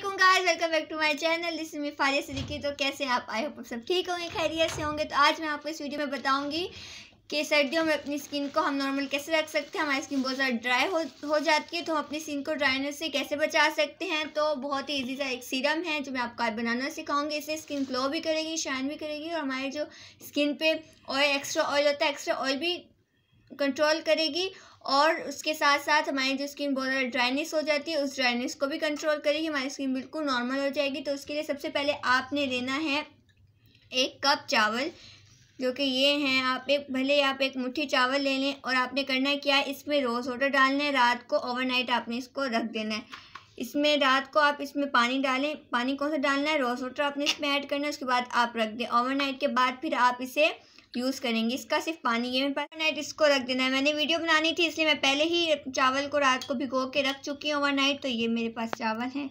Aslam guys welcome back to my channel this is me Faria Siddiqui तो कैसे आप आए हो सब ठीक होंगे खैरियत से होंगे तो आज मैं आपको इस वीडियो में बताऊंगी कि सर्दियों में अपनी स्किन को हम नॉर्मल कैसे रख सकते हैं हमारी स्किन बहुत ज़्यादा ड्राई हो हो जाती है तो हम अपनी स्किन को ड्राइनेस से कैसे बचा सकते हैं तो बहुत ही ईजी सा एक सीरम है जो मैं आपको आज बनाना सिखाऊंगी इससे स्किन ग्लो भी करेगी शाइन भी करेगी और हमारे जो स्किन पे ऑयल एक्स्ट्रा ऑयल होता है एक्स्ट्रा ऑयल भी कंट्रोल करेगी और उसके साथ साथ हमारी जो स्किन बहुत ज़्यादा ड्राइनेस हो जाती है उस ड्राइनेस को भी कंट्रोल करेगी हमारी स्किन बिल्कुल नॉर्मल हो जाएगी तो उसके लिए सबसे पहले आपने लेना है एक कप चावल जो कि ये हैं आप एक भले आप एक मुट्ठी चावल ले लें और आपने करना है क्या इसमें रोज़ वाटर डालना है रात को ओवरनाइट आपने इसको रख देना है इसमें रात को आप इसमें पानी डालें पानी कौन सा डालना है रोज़ वाटर आपने इसमें ऐड करना है उसके बाद आप रख दें ओवरनाइट के बाद फिर आप इसे यूज़ करेंगे इसका सिर्फ पानी ये पर नाइट इसको रख देना है मैंने वीडियो बनानी थी इसलिए मैं पहले ही चावल को रात को भिगो के रख चुकी हूँ ओवर तो ये मेरे पास चावल हैं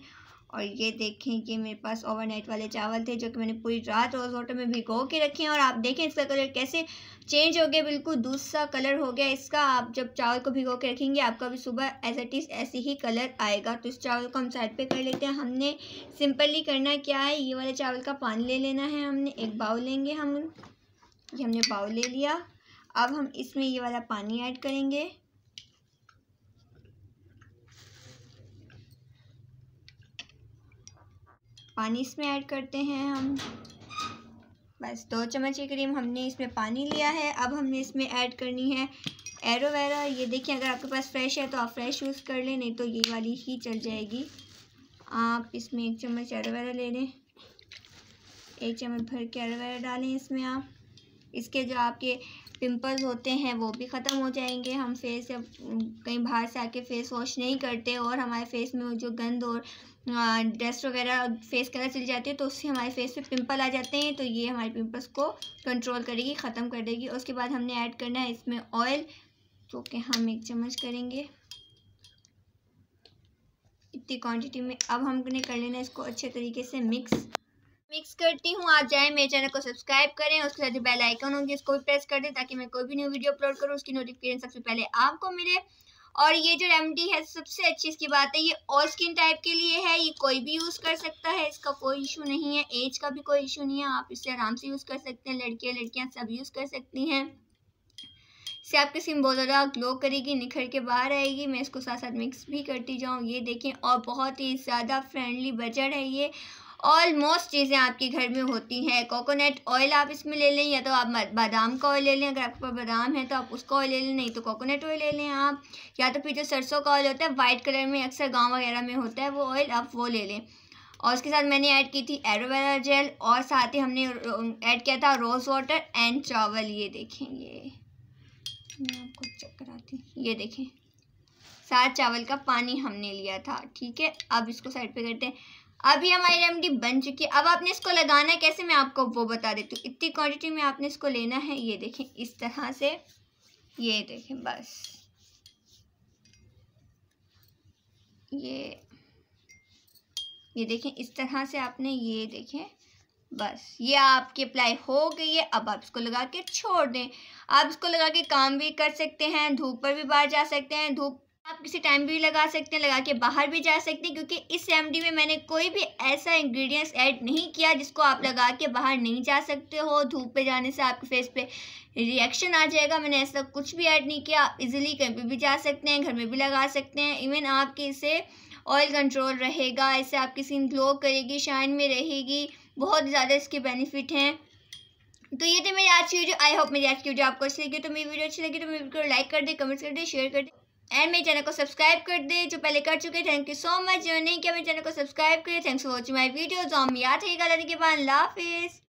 और ये देखें ये मेरे पास ओवरनाइट वाले चावल थे जो कि मैंने पूरी रात रोज़ वाटर में भिगो के रखे हैं और आप देखें इसका कलर कैसे चेंज हो गया बिल्कुल दूसरा कलर हो गया इसका आप जब चावल को भिगो के रखेंगे आपका भी सुबह एज एट इज़ ऐसे ही कलर आएगा तो इस चावल को हम साइड पे कर लेते हैं हमने सिंपली करना क्या है ये वाले चावल का पानी ले लेना है हमने एक बाउल लेंगे हम ये हमने बाउल ले लिया अब हम इसमें ये वाला पानी ऐड करेंगे पानी इसमें ऐड करते हैं हम बस दो चम्मच के करीब हमने इसमें पानी लिया है अब हमने इसमें ऐड करनी है एरोवेरा ये देखिए अगर आपके पास फ्रेश है तो आप फ्रेश यूज़ कर लें नहीं तो ये वाली ही चल जाएगी आप इसमें एक चम्मच एरोवेरा ले लें एक चम्मच भर के एरोवेरा डालें इसमें आप इसके जो आपके पिंपल्स होते हैं वो भी ख़त्म हो जाएंगे हम फेस या कहीं बाहर से आके फेस वॉश नहीं करते और हमारे फेस में जो गंद और डस्ट वगैरह फेस कलर चल जाती है तो उससे हमारे फेस पे पिंपल आ जाते हैं तो ये हमारे पिंपल्स को कंट्रोल करेगी ख़त्म कर देगी उसके बाद हमने ऐड करना है इसमें ऑयल जो कि हम एक चम्मच करेंगे इतनी क्वान्टिटी में अब हमने कर लेना इसको अच्छे तरीके से मिक्स मिक्स करती हूँ आप जाए मेरे चैनल को सब्सक्राइब करें उसके साथ बेल आइकन होंगे इसको भी प्रेस कर दें ताकि मैं कोई भी न्यू वीडियो अपलोड करूँ उसकी नोटिफिकेशन सबसे पहले आपको मिले और ये जो रेमडी है सबसे अच्छी इसकी बात है ये ऑल स्किन टाइप के लिए है ये कोई भी यूज़ कर सकता है इसका कोई इशू नहीं है एज का भी कोई इशू नहीं है आप इसे आराम से यूज़ कर सकते हैं लड़कियाँ लड़कियाँ सब यूज़ कर सकती हैं इससे आपकी स्किन बहुत ज़्यादा ग्लो करेगी निखर के बाहर आएगी मैं इसको साथ साथ मिक्स भी करती जाऊँ ये देखें और बहुत ही ज़्यादा फ्रेंडली बजट है ये ऑलमोस्ट चीज़ें आपके घर में होती हैं कोकोनट ऑयल आप इसमें ले लें या तो आप बादाम का ऑयल ले लें अगर आपके पास बादाम है तो आप उसका ऑयल ले लें नहीं तो कोकोनट ऑयल ले लें आप या तो फिर जो सरसों का ऑयल होता है वाइट कलर में अक्सर गाँव वगैरह में होता है वो ऑयल आप वो ले लें और उसके साथ मैंने ऐड की थी एरोवेरा जेल और साथ ही हमने ऐड किया था रोज़ वाटर एंड चावल ये देखें ये मैं आपको चेक कराती ये देखें सात चावल का पानी हमने लिया था ठीक है अब इसको साइड पे करते हैं अभी हमारी रेमडी बन चुकी है अब आपने इसको लगाना कैसे मैं आपको वो बता देती हूँ इतनी क्वांटिटी में आपने इसको लेना है ये देखें इस तरह से ये देखें बस ये ये देखें इस तरह से आपने ये देखें बस ये आपकी अप्लाई हो गई है अब आप इसको लगा के छोड़ दें आप इसको लगा के काम भी कर सकते हैं धूप पर भी बाहर जा सकते हैं धूप आप किसी टाइम भी लगा सकते हैं लगा के बाहर भी जा सकते हैं क्योंकि इस रेमडी में मैंने कोई भी ऐसा इंग्रेडिएंट्स ऐड नहीं किया जिसको आप लगा के बाहर नहीं जा सकते हो धूप पे जाने से आपके फेस पे रिएक्शन आ जाएगा मैंने ऐसा कुछ भी ऐड नहीं किया आप इजीली कहीं पर भी जा सकते हैं घर में भी लगा सकते हैं इवन आपके इसे ऑयल कंट्रोल रहेगा इससे आपकी स्किन ग्लो करेगी शाइन में रहेगी बहुत ज़्यादा इसके बेनिफिट हैं तो ये थे मेरी आज की वीडियो आई होप मेरी आज की वीडियो आपको अच्छी लगी तो मेरी वीडियो अच्छी लगी तो मेरी वीडियो को लाइक कर दे कमेंट्स कर दे शेयर कर दे एंड मेरे चैनल को सब्सक्राइब कर दे जो पहले कर चुके थैंक यू सो मच जो नहीं किया मेरे चैनल को सब्सक्राइब करें thanks for watching my video जो हम याद है लाफिज़